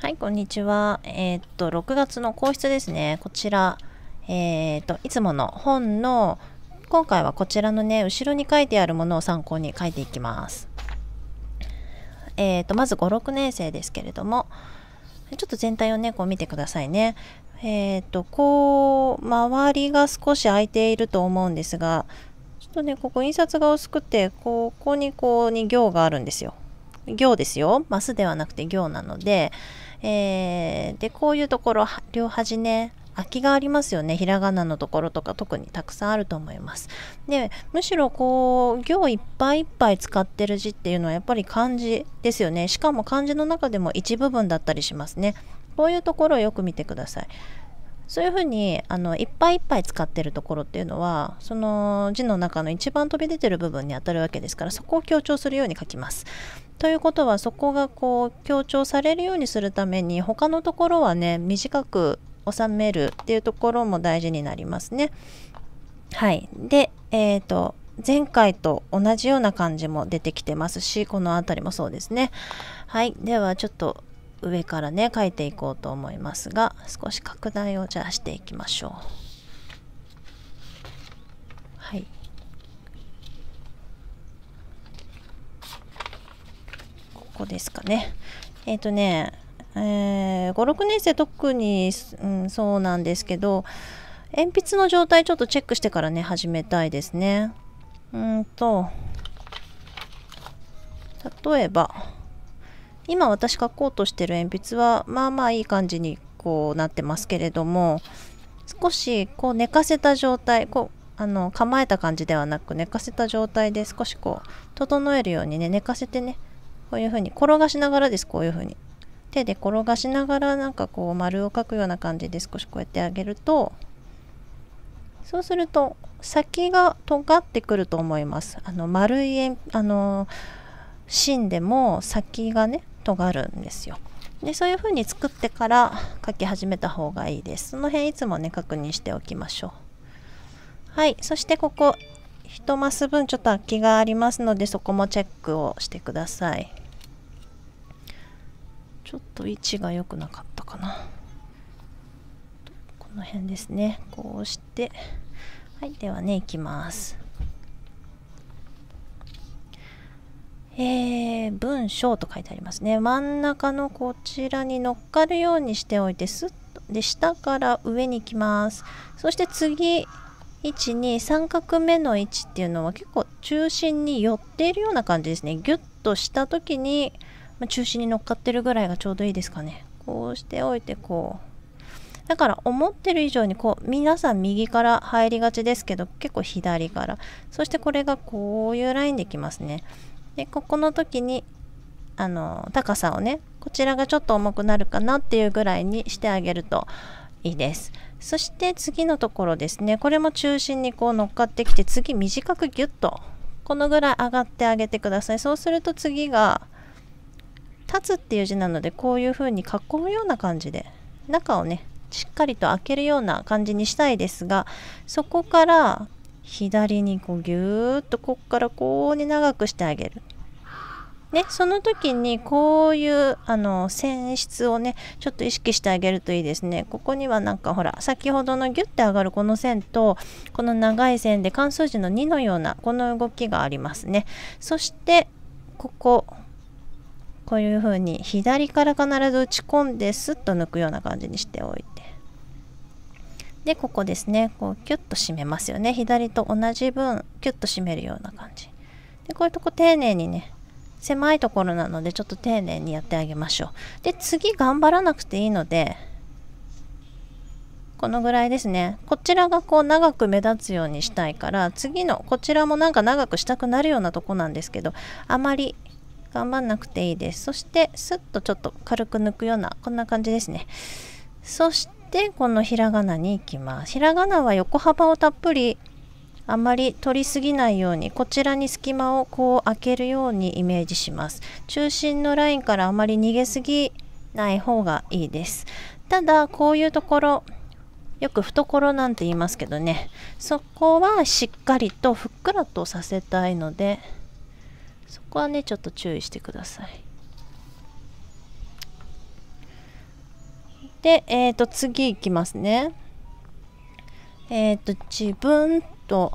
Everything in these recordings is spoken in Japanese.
はい、こんにちは。えー、っと、6月の皇室ですね。こちら、えー、っと、いつもの本の、今回はこちらのね、後ろに書いてあるものを参考に書いていきます。えー、っと、まず5、6年生ですけれども、ちょっと全体をね、こう見てくださいね。えっと、こう、周りが少し空いていると思うんですが、ちょっとね、ここ印刷が薄くて、ここにこうに行があるんですよ。行ですよ。マスではなくて行なので、えー、でこういうところ両端ね空きがありますよねひらがなのところとか特にたくさんあると思いますでむしろこう行いっぱいいっぱい使ってる字っていうのはやっぱり漢字ですよねしかも漢字の中でも一部分だったりしますねこういうところをよく見てくださいそういうふうにあのいっぱいいっぱい使ってるところっていうのはその字の中の一番飛び出てる部分にあたるわけですからそこを強調するように書きますということはそこがこう強調されるようにするために他のところはね短く収めるっていうところも大事になりますね。はい、で、えーと、前回と同じような感じも出てきてますしこの辺りもそうですね。はいではちょっと上からね書いていこうと思いますが少し拡大をじゃあしていきましょう。こですかね。えっ、ー、とね、えー、56年生特に、うん、そうなんですけど鉛筆の状態ちょっとチェックしてからね始めたいですねうんと例えば今私書こうとしてる鉛筆はまあまあいい感じにこうなってますけれども少しこう寝かせた状態こうあの構えた感じではなく寝かせた状態で少しこう整えるようにね寝かせてねこういうふうに転がしながらですこういうふうに手で転がしながらなんかこう丸を描くような感じで少しこうやってあげるとそうすると先が尖ってくると思いますあの丸いあの芯でも先がね尖るんですよでそういう風に作ってから描き始めた方がいいですその辺いつもね確認しておきましょうはいそしてここ1マス分ちょっと空きがありますのでそこもチェックをしてくださいちょっと位置が良くなかったかなこの辺ですねこうしてはいではねいきますえー、文章と書いてありますね真ん中のこちらに乗っかるようにしておいてスッとで下から上に行きますそして次123画目の位置っていうのは結構中心に寄っているような感じですねギュッとした時にまあ、中心に乗っかってるぐらいがちょうどいいですかねこうしておいてこうだから思ってる以上にこう皆さん右から入りがちですけど結構左からそしてこれがこういうラインできますねでここの時にあの高さをねこちらがちょっと重くなるかなっていうぐらいにしてあげるといいですそして次のところですねこれも中心にこう乗っかってきて次短くギュッとこのぐらい上がってあげてくださいそうすると次が立つっていう字なのでこういう風に囲むような感じで中をねしっかりと開けるような感じにしたいですがそこから左にこうギューッとこっからこうに長くしてあげる。ね、その時にこういうあの線質をねちょっと意識してあげるといいですねここにはなんかほら先ほどのギュッて上がるこの線とこの長い線で関数字の2のようなこの動きがありますねそしてこここういう風に左から必ず打ち込んでスッと抜くような感じにしておいてでここですねこうキュッと締めますよね左と同じ分キュッと締めるような感じでこういうとこ丁寧にね狭いところなのでちょっと丁寧にやってあげましょうで次頑張らなくていいのでこのぐらいですねこちらがこう長く目立つようにしたいから次のこちらもなんか長くしたくなるようなとこなんですけどあまり頑張んなくていいですそしてスッとちょっと軽く抜くようなこんな感じですねそしてこのひらがなに行きますひらがなは横幅をたっぷりあまり取りすぎないようにこちらに隙間をこう開けるようにイメージします中心のラインからあまり逃げすぎない方がいいですただこういうところよく懐なんて言いますけどねそこはしっかりとふっくらとさせたいのでそこはねちょっと注意してくださいでえっ、ー、と次いきますねえっ、ー、と自分と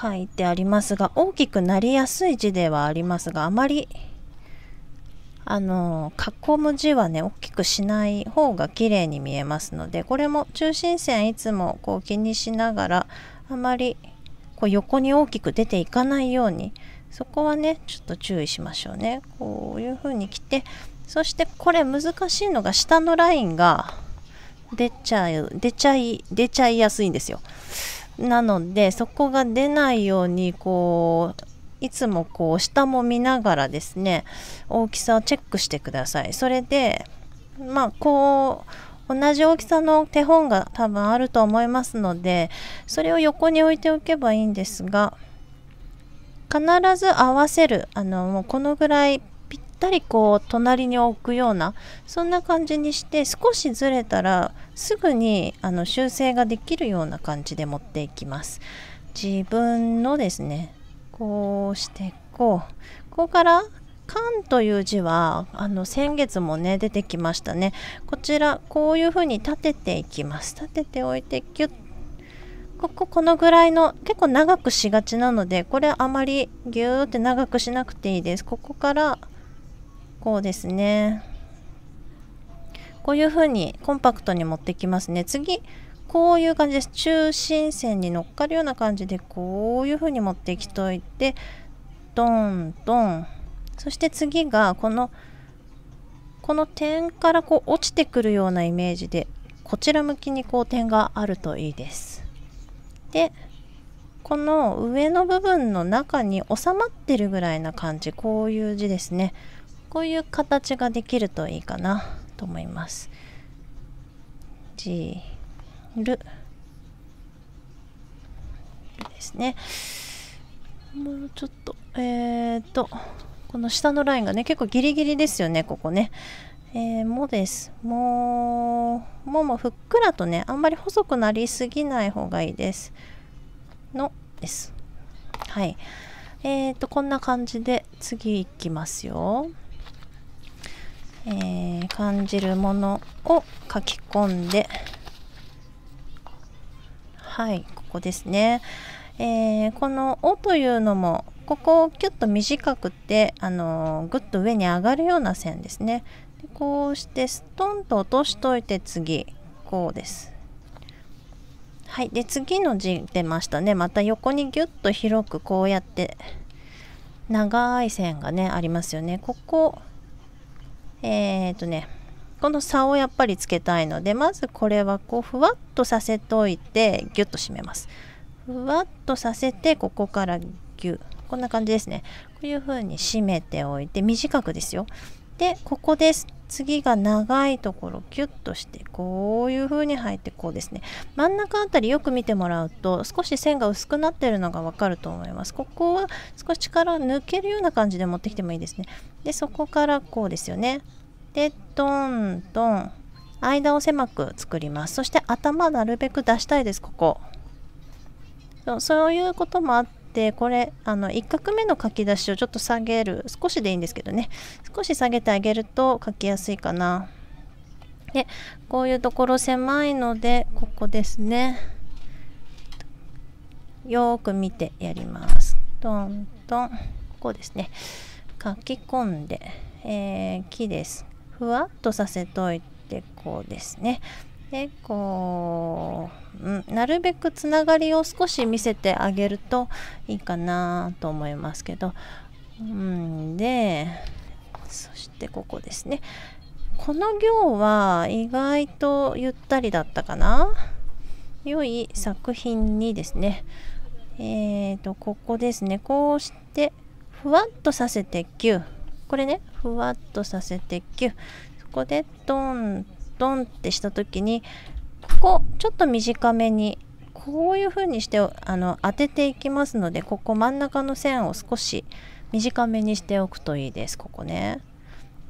書いてありますが大きくなりやすい字ではありますがあまりあの囲む字はね大きくしない方が綺麗に見えますのでこれも中心線いつもこう気にしながらあまりこう横に大きく出ていかないようにそこはねちょっと注意しましょうねこういう風に来てそしてこれ難しいのが下のラインが出ちゃう出ちゃい出ちゃいやすいんですよなのでそこが出ないようにこういつもこう下も見ながらですね大きさをチェックしてくださいそれでまあこう同じ大きさの手本が多分あると思いますのでそれを横に置いておけばいいんですが必ず合わせるあのもうこのぐらいぴったりこう隣に置くようなそんな感じにして少しずれたらすぐにあの修正ができるような感じで持っていきます自分のですねこうしてこうここからんという字はあの先月もね出てきましたねこちらこういうふうに立てていきます立てておいてキュッこここのぐらいの結構長くしがちなのでこれあまりギューって長くしなくていいですここからこうですねこういう風にコンパクトに持ってきますね次こういう感じです中心線に乗っかるような感じでこういう風に持ってきといてドンドンそして次がこのこの点からこう落ちてくるようなイメージでこちら向きにこう点があるといいです。でこの上の部分の中に収まってるぐらいな感じこういう字ですねこういう形ができるといいかなと思いますじるですねもうちょっとえっ、ー、とこの下のラインがね結構ギリギリですよねここねえー、もです。もももふっくらとね、あんまり細くなりすぎない方がいいです。のです。はい。えーと、こんな感じで次いきますよ。えー、感じるものを書き込んで、はい、ここですね。えー、この「お」というのもここをキュッと短くて、あのー、ぐっと上に上がるような線ですねでこうしてストンと落としといて次こうですはいで次の字出ましたねまた横にギュッと広くこうやって長い線がねありますよねここえっ、とねこの差をやっぱりつけたいのでまずこれはこうふわっとさせといてギュッと締めますふわっとさせてここからギュッこんな感じですねこういう風に締めておいて短くですよでここです次が長いところキュッとしてこういう風に入ってこうですね真ん中あたりよく見てもらうと少し線が薄くなってるのがわかると思いますここは少し力を抜けるような感じで持ってきてもいいですねでそこからこうですよねでトントン間を狭く作りますそして頭なるべく出したいですここそういうこともあってでこれあの1画目の書き出しをちょっと下げる少しでいいんですけどね少し下げてあげると書きやすいかなでこういうところ狭いのでここですねよーく見てやりますトントンここですね書き込んで、えー、木ですふわっとさせといてこうですねでこううん、なるべくつながりを少し見せてあげるといいかなと思いますけど、うん、でそしてここですねこの行は意外とゆったりだったかな良い作品にですねえーとここですねこうしてふわっとさせて9これねふわっとさせて9そこでトントンってした時にここちょっと短めにこういう風にしてあの当てていきますのでここ真ん中の線を少し短めにしておくといいですここね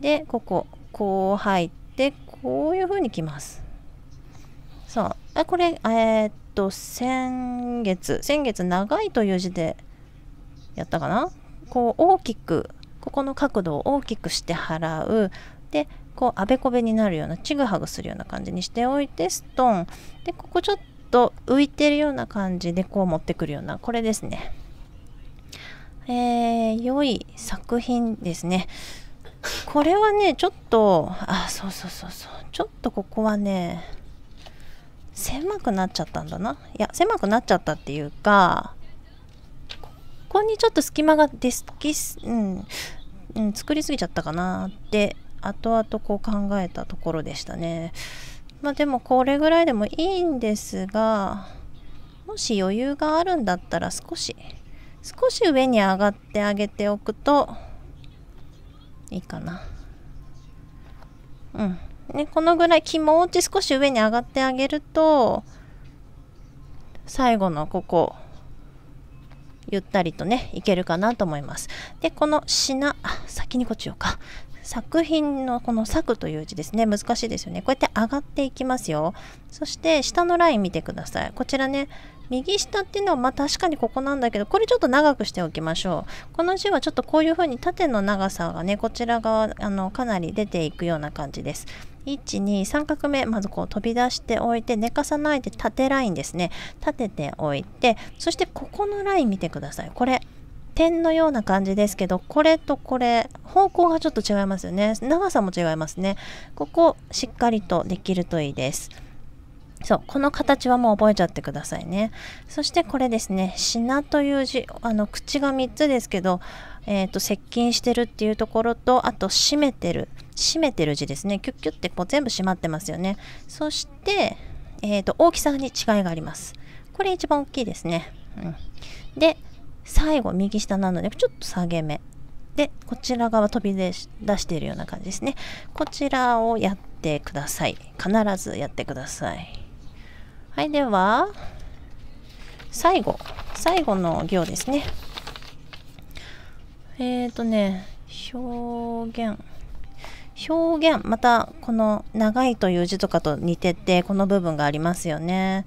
でこここう入ってこういう風にきますそうあこれえー、っと先月先月長いという字でやったかなこう大きくここの角度を大きくして払うでこうあべこべになるようなちぐはぐするような感じにしておいてストンでここちょっと浮いてるような感じでこう持ってくるようなこれですねえー、良い作品ですねこれはねちょっとあそうそうそうそうちょっとここはね狭くなっちゃったんだないや狭くなっちゃったっていうかここにちょっと隙間が出すスうん、うん、作りすぎちゃったかなって後々こう考えたところでしたね。まあでもこれぐらいでもいいんですが、もし余裕があるんだったら少し、少し上に上がってあげておくといいかな。うん。ね、このぐらい気持ち少し上に上がってあげると、最後のここ、ゆったりとね、いけるかなと思います。で、この品、あ、先にこっちをか。作品のこの作という字ですね。難しいですよね。こうやって上がっていきますよ。そして下のライン見てください。こちらね、右下っていうのはまあ確かにここなんだけど、これちょっと長くしておきましょう。この字はちょっとこういう風に縦の長さがね、こちら側、あの、かなり出ていくような感じです。123画目まずこう飛び出しておいて寝かさないで縦ラインですね立てておいてそしてここのライン見てくださいこれ点のような感じですけどこれとこれ方向がちょっと違いますよね長さも違いますねここしっかりとできるといいですそうこの形はもう覚えちゃってくださいねそしてこれですね「品」という字あの口が3つですけど、えーと、接近してるっていうところとあと「閉めてる」「閉めてる」字ですねキュッキュッてこう全部閉まってますよねそして、えーと大きさに違いがありますこれ一番大きいですね、うん、で最後右下なのでちょっと下げ目でこちら側飛び出しているような感じですねこちらをやってください必ずやってくださいはいでは最後最後の行ですねえっ、ー、とね表現表現またこの長いという字とかと似ててこの部分がありますよね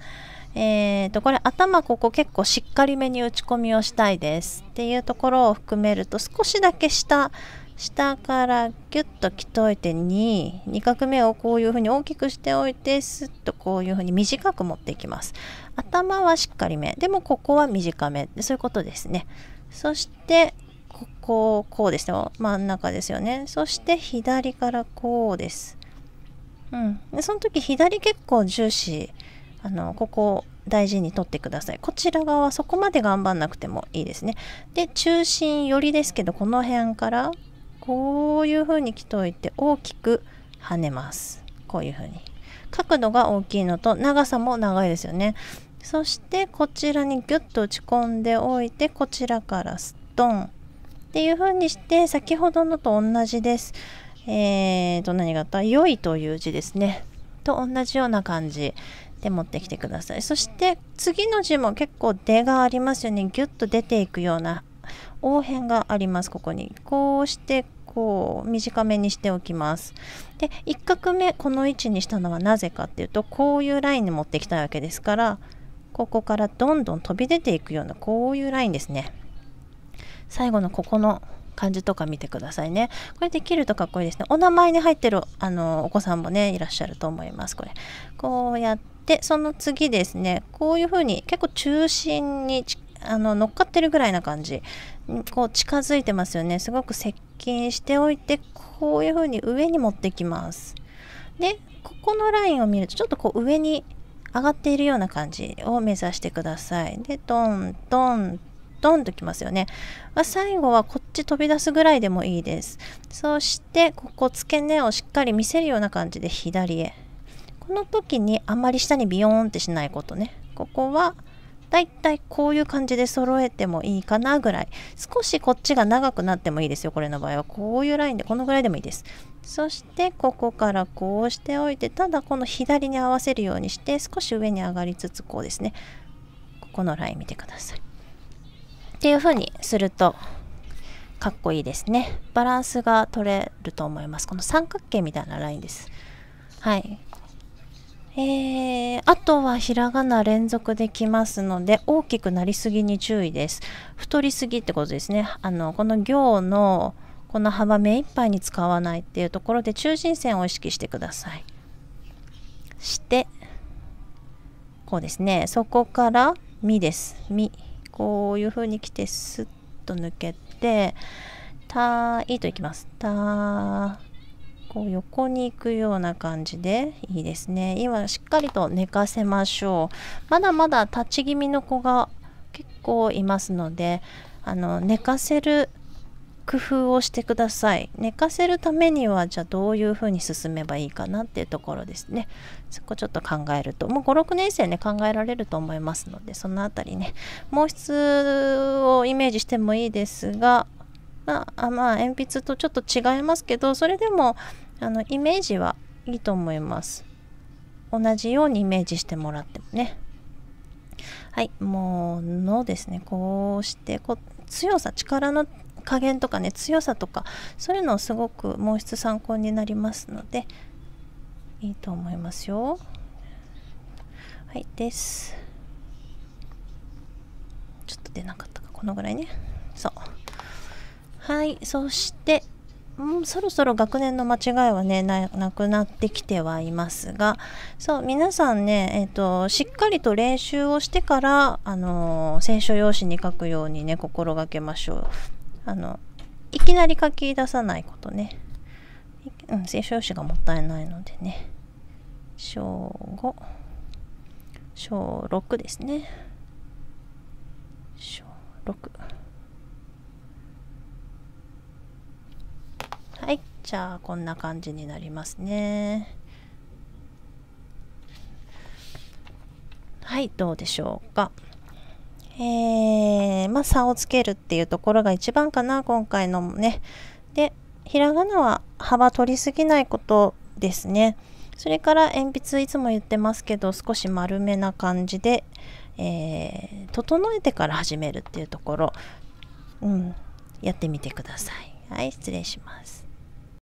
えーと、これ頭ここ結構しっかりめに打ち込みをしたいですっていうところを含めると少しだけ下下からギュッときといて2、2画目をこういうふうに大きくしておいて、スッとこういうふうに短く持っていきます。頭はしっかりめ。でもここは短め。そういうことですね。そして、ここ、こうですよ真ん中ですよね。そして左からこうです。うん。でその時左結構重視あのここ大事にとってくださいこちら側そこまで頑張んなくてもいいですねで中心寄りですけどこの辺からこういう風に着といて大きく跳ねますこういう風に角度が大きいのと長さも長いですよねそしてこちらにギュッと打ち込んでおいてこちらからストンっていう風にして先ほどのと同じですえーと何があった良いという字ですねと同じような感じで持ってきてくださいそして次の字も結構出がありますよねギュッと出ていくような応変がありますここにこうしてこう短めにしておきますで1画目この位置にしたのはなぜかっていうとこういうラインに持ってきたいわけですからここからどんどん飛び出ていくようなこういうラインですね最後のここの感じとか見てくださいねこれできるとかっこいいですねお名前に入ってるあのお子さんもねいらっしゃると思いますこれこうやってでその次ですねこういうふうに結構中心にあの乗っかってるぐらいな感じこう近づいてますよねすごく接近しておいてこういうふうに上に持ってきますでここのラインを見るとちょっとこう上に上がっているような感じを目指してくださいでトントントンときますよね、まあ、最後はこっち飛び出すぐらいでもいいですそしてここ付け根をしっかり見せるような感じで左へこの時にあまり下にビヨーンってしないことねここはだいたいこういう感じで揃えてもいいかなぐらい少しこっちが長くなってもいいですよこれの場合はこういうラインでこのぐらいでもいいですそしてここからこうしておいてただこの左に合わせるようにして少し上に上がりつつこうですねここのライン見てくださいっていう風にするとかっこいいですねバランスが取れると思いますこの三角形みたいなラインですはいえー、あとはひらがな連続できますので大きくなりすぎに注意です太りすぎってことですねあのこの行のこの幅目いっぱいに使わないっていうところで中心線を意識してくださいしてこうですねそこから「み」です「み」こういう風に来てスッと抜けて「たい」といきます「た」ー」こう横に行くような感じでいいですね今しっかりと寝かせましょうまだまだ立ち気味の子が結構いますのであの寝かせる工夫をしてください寝かせるためにはじゃあどういうふうに進めばいいかなっていうところですねそこちょっと考えるともう56年生ね考えられると思いますのでその辺りね毛筆をイメージしてもいいですがまあ、まあ、鉛筆とちょっと違いますけどそれでもあのイメージはいいと思います同じようにイメージしてもらってもねはいもうのですねこうしてこ強さ力の加減とかね強さとかそういうのをすごく毛筆参考になりますのでいいと思いますよはいですちょっと出なかったかこのぐらいねそうはいそしてうん、そろそろ学年の間違いはねなくなってきてはいますがそう皆さんね、えーと、としっかりと練習をしてから、あのー、選書用紙に書くようにね心がけましょうあのいきなり書き出さないことね、うん、選書用紙がもったいないのでね小5小6ですね小6じゃあこんな感じになりますねはいどうでしょうかえー、まあ差をつけるっていうところが一番かな今回のねでひらがなは幅取りすぎないことですねそれから鉛筆いつも言ってますけど少し丸めな感じで、えー、整えてから始めるっていうところ、うん、やってみてください。はい、失礼します。